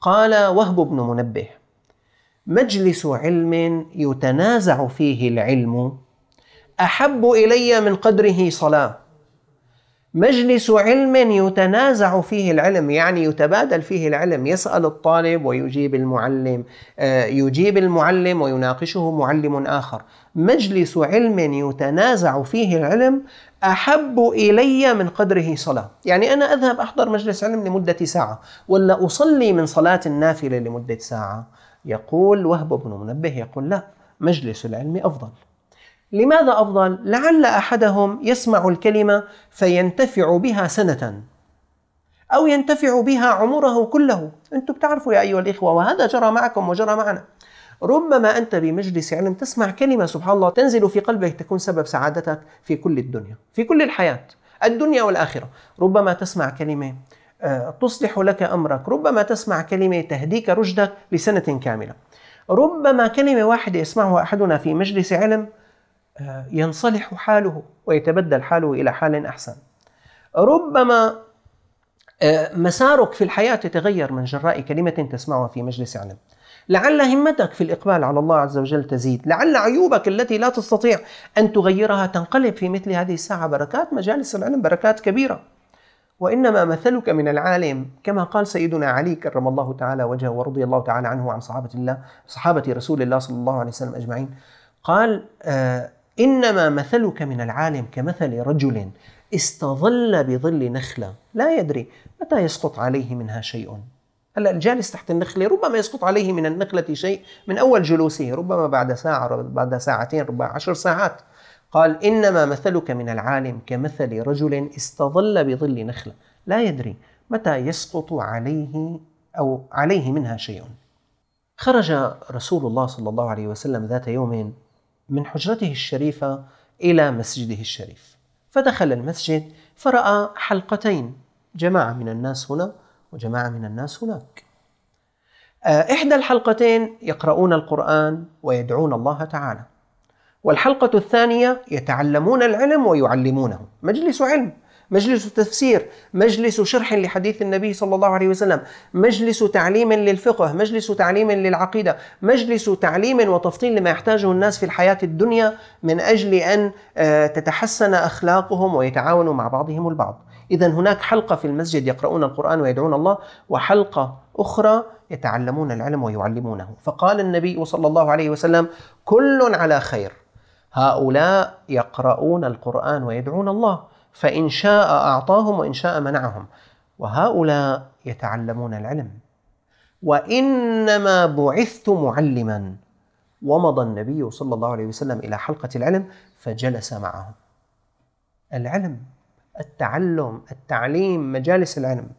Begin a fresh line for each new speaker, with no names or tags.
قال وهب بن منبه مجلس علم يتنازع فيه العلم احب الي من قدره صلاه مجلس علم يتنازع فيه العلم يعني يتبادل فيه العلم يسأل الطالب ويجيب المعلم آه، يجيب المعلم ويناقشه معلم آخر مجلس علم يتنازع فيه العلم أحب إلي من قدره صلاة يعني أنا أذهب أحضر مجلس علم لمدة ساعة ولا أصلي من صلاة النافلة لمدة ساعة يقول وهب بن منبه يقول لا مجلس العلم أفضل لماذا أفضل؟ لعل أحدهم يسمع الكلمة فينتفع بها سنة أو ينتفع بها عمره كله أنتم بتعرفوا يا أيها الإخوة وهذا جرى معكم وجرى معنا ربما أنت بمجلس علم تسمع كلمة سبحان الله تنزل في قلبك تكون سبب سعادتك في كل الدنيا في كل الحياة الدنيا والآخرة ربما تسمع كلمة آه، تصلح لك أمرك ربما تسمع كلمة تهديك رشدك لسنة كاملة ربما كلمة واحدة يسمعها أحدنا في مجلس علم ينصلح حاله ويتبدل حاله الى حال احسن. ربما آه، مسارك في الحياه تتغير من جراء كلمه تسمعها في مجلس علم. لعل همتك في الاقبال على الله عز وجل تزيد، لعل عيوبك التي لا تستطيع ان تغيرها تنقلب في مثل هذه الساعه بركات مجالس العلم بركات كبيره. وإنما مثلك من العالم كما قال سيدنا علي كرم الله تعالى وجهه ورضي الله تعالى عنه وعن صحابة الله صحابة رسول الله صلى الله عليه وسلم أجمعين قال آه إنما مثلك من العالم كمثل رجل استظل بظل نخلة لا يدري متى يسقط عليه منها شيء هلا الجالس تحت النخله ربما يسقط عليه من النخله شيء من اول جلوسه ربما بعد ساعه بعد ساعتين ربما عشر ساعات قال انما مثلك من العالم كمثل رجل استظل بظل نخله لا يدري متى يسقط عليه او عليه منها شيء خرج رسول الله صلى الله عليه وسلم ذات يوم من حجرته الشريفة إلى مسجده الشريف فدخل المسجد فرأى حلقتين جماعة من الناس هنا وجماعة من الناس هناك آه، إحدى الحلقتين يقرؤون القرآن ويدعون الله تعالى والحلقة الثانية يتعلمون العلم ويعلمونه مجلس علم مجلس تفسير مجلس شرح لحديث النبي صلى الله عليه وسلم مجلس تعليم للفقه مجلس تعليم للعقيدة مجلس تعليم وتفطين لما يحتاجه الناس في الحياة الدنيا من أجل أن آه، تتحسن أخلاقهم ويتعاونوا مع بعضهم البعض إذا هناك حلقة في المسجد يقرؤون القرآن ويدعون الله وحلقة أخرى يتعلمون العلم ويعلمونه فقال النبي صلى الله عليه وسلم كل على خير هؤلاء يقرؤون القرآن ويدعون الله فإن شاء أعطاهم وإن شاء منعهم وهؤلاء يتعلمون العلم وإنما بعثت معلما ومضى النبي صلى الله عليه وسلم إلى حلقة العلم فجلس معهم العلم التعلم التعليم مجالس العلم